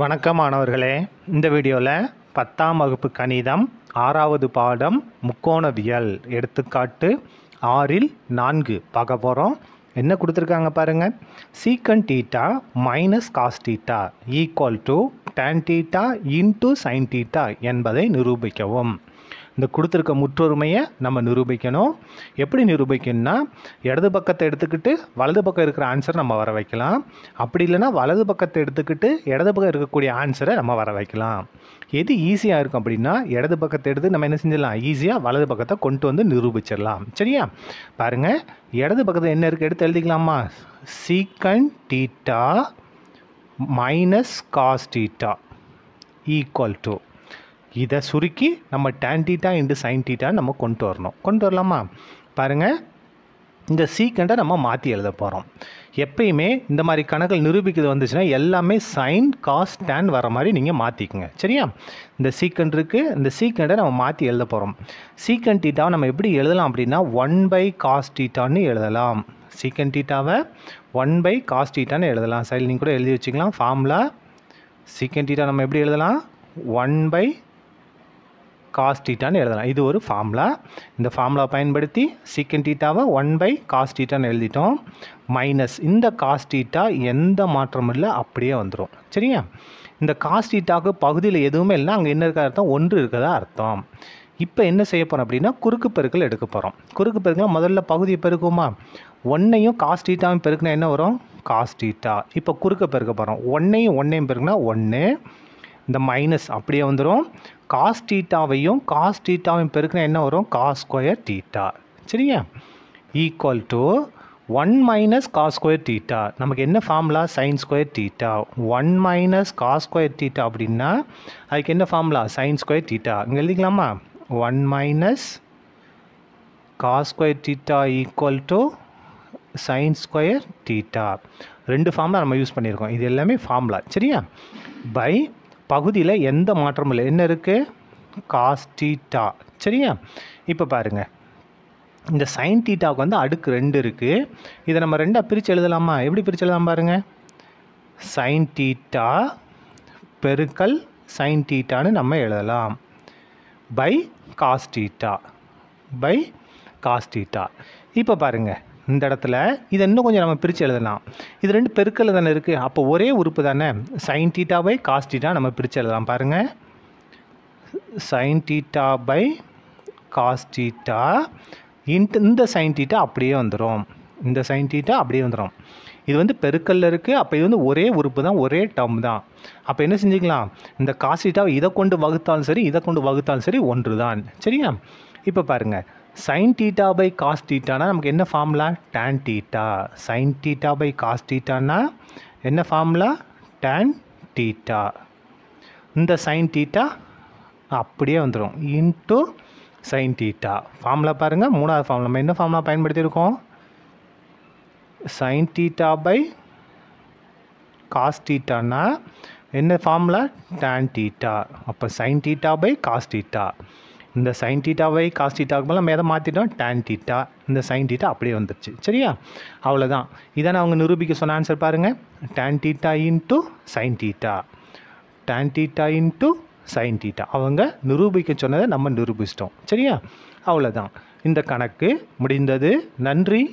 வணக்கம் மாணவர்களே இந்த வீடியோவில் பத்தாம் வகுப்பு கணிதம் ஆறாவது பாடம் முக்கோணவியல் எடுத்துக்காட்டு ஆறில் நான்கு பார்க்க போகிறோம் என்ன கொடுத்துருக்காங்க பாருங்கள் sec theta minus cos theta equal to tan theta into sin theta என்பதை நிரூபிக்கவும் இந்த கொடுத்துருக்க முற்றொருமையை நம்ம நிரூபிக்கணும் எப்படி நிரூபிக்கணும்னா இடது பக்கத்தை எடுத்துக்கிட்டு வலது பக்கம் இருக்கிற ஆன்சரை நம்ம வர வைக்கலாம் அப்படி இல்லைன்னா வலது பக்கத்தை எடுத்துக்கிட்டு இடது பக்கம் இருக்கக்கூடிய ஆன்சரை நம்ம வர வைக்கலாம் எது ஈஸியாக இருக்கும் அப்படின்னா இடது பக்கத்தை எடுத்து நம்ம என்ன செஞ்சிடலாம் ஈஸியாக வலது பக்கத்தை கொண்டு வந்து நிரூபிச்சிடலாம் சரியா பாருங்கள் இடது பக்கத்தில் என்ன இருக்குது எடுத்து எழுதிக்கலாமா sec theta minus cos theta equal to இதை சுருக்கி நம்ம tan theta into sin theta நம்ம கொண்டு வரணும் கொண்டு வரலாமா பாருங்கள் இந்த சீக்கண்டை நம்ம மாற்றி எழுத போகிறோம் எப்பயுமே இந்த மாதிரி கணக்கில் நிரூபிக்கிறது வந்துச்சுன்னா எல்லாமே சைன் காஸ் டேன் வர மாதிரி நீங்கள் மாற்றிக்குங்க சரியா இந்த சீக்கண்ட் இருக்குது இந்த சீக்கண்டை நம்ம மாற்றி எழுத போகிறோம் சீக்கண்ட் டீட்டாவை நம்ம எப்படி எழுதலாம் அப்படின்னா ஒன் பை காஸ் டீட்டான்னு எழுதலாம் சீக்கண்ட் டீட்டாவை ஒன் பை காஸ் டீட்டான்னு எழுதலாம் சைல் நீங்கள் கூட எழுதி வச்சுக்கலாம் ஃபார்முலா சீக்கண்ட் டீட்டா நம்ம எப்படி எழுதலாம் ஒன் பை காஸ் டீட்டான்னு எழுதலாம் இது ஒரு ஃபார்முலா இந்த ஃபார்முலா பயன்படுத்தி சீக்கன் டீட்டாவை ஒன் பை காஸ் டீட்டான்னு எழுதிட்டோம் மைனஸ் இந்த காஸ் டீட்டா எந்த மாற்றமும் இல்லை அப்படியே வந்துடும் சரியா இந்த காஸ் டீட்டாவுக்கு பகுதியில் எதுவுமே இல்லை அங்கே என்ன இருக்க அர்த்தம் ஒன்று இருக்கிறதா அர்த்தம் இப்போ என்ன செய்ய போகிறோம் அப்படின்னா குறுக்கு பெருக்கல் எடுக்க போகிறோம் குறுக்கு பெருக்கல் முதல்ல பகுதி பெருக்குமா ஒன்னையும் காஸ் டீட்டாவும் பெருக்குனா என்ன வரும் காஸ் டீட்டா இப்போ குறுக்க பெருக்க போகிறோம் ஒன்னையும் ஒன்னையும் பெருக்குனா ஒன்று இந்த மைனஸ் அப்படியே வந்துடும் காஸ் டீட்டாவையும் காஸ் டீட்டாவையும் பெருக்கினா என்ன வரும் காஸ் ஸ்கொயர் டீட்டா சரியா equal to one minus cos square theta நமக்கு என்ன formula sin square theta one minus cos square theta அப்படின்னா அதுக்கு என்ன ஃபார்முலா சைன் ஸ்கொயர் டீட்டா இங்கே எழுதிக்கலாமா one minus cos square theta equal to sin square theta ரெண்டு formula நம்ம use பண்ணியிருக்கோம் இது எல்லாமே ஃபார்முலா சரியா பை பகுதியில் எந்த மாற்றமும் இல்லை என்ன இருக்குது காஸ்டீட்டா சரியா இப்போ பாருங்கள் இந்த சைன் டீட்டாவுக்கு வந்து அடுக்கு ரெண்டு இருக்குது இதை நம்ம ரெண்டாக பிரித்து எழுதலாமா எப்படி பிரித்து எழுதலாம் பாருங்கள் சைன் டீட்டா பெருக்கல் சைன் டீட்டான்னு நம்ம எழுதலாம் பை காஸ்டீட்டா பை காஸ்டீட்டா இப்போ பாருங்கள் இந்த இடத்துல இதை இன்னும் கொஞ்சம் நம்ம பிரித்து எழுதலாம் இது ரெண்டு பெருக்கல் தானே இருக்குது அப்போ ஒரே உறுப்பு தானே சைன் டீட்டா பை காஸ்டீட்டா நம்ம பிரித்து எழுதலாம் பாருங்கள் sin theta by cos theta into இன்ட் இந்த சைன் டீட்டா அப்படியே வந்துடும் இந்த சைன் டீட்டா அப்படியே வந்துடும் இது வந்து பெருக்கல்ல இருக்குது அப்போ இது வந்து ஒரே உறுப்பு தான் ஒரே டம் தான் அப்போ என்ன செஞ்சுக்கலாம் இந்த காசீட்டாவை இதை கொண்டு வகுத்தாலும் சரி இதை கொண்டு வகுத்தாலும் சரி ஒன்று தான் சரியா இப்போ பாருங்கள் சைன் டீட்டா பை காஸ் டீட்டானா நமக்கு என்ன formula tan theta sin theta by cos டீட்டானா என்ன ஃபார்முலா டேன் டீட்டா இந்த சைன் டீட்டா அப்படியே வந்துடும் இன்ட்டு சைன் டீட்டா ஃபார்முலா பாருங்கள் மூணாவது ஃபார்முலா நம்ம என்ன ஃபார்முலா பயன்படுத்தியிருக்கோம் சைன் டீட்டா பை காஸ் டீட்டானா என்ன ஃபார்முலா டேன் டீட்டா அப்போ sin theta by cos theta இந்த சைன் டீட்டாவை காஸ் மேலே நம்ம எதை மாற்றிட்டோம் டேன் டீட்டா இந்த சைன் டீட்டா அப்படியே வந்துருச்சு சரியா அவ்வளோதான் இதான் அவங்க நிரூபிக்க சொன்ன ஆன்சர் பாருங்கள் tan theta into sin theta tan theta into sin theta அவங்க நிரூபிக்க சொன்னதை நம்ம நிரூபிச்சிட்டோம் சரியா அவ்வளோதான் இந்த கணக்கு முடிந்தது நன்றி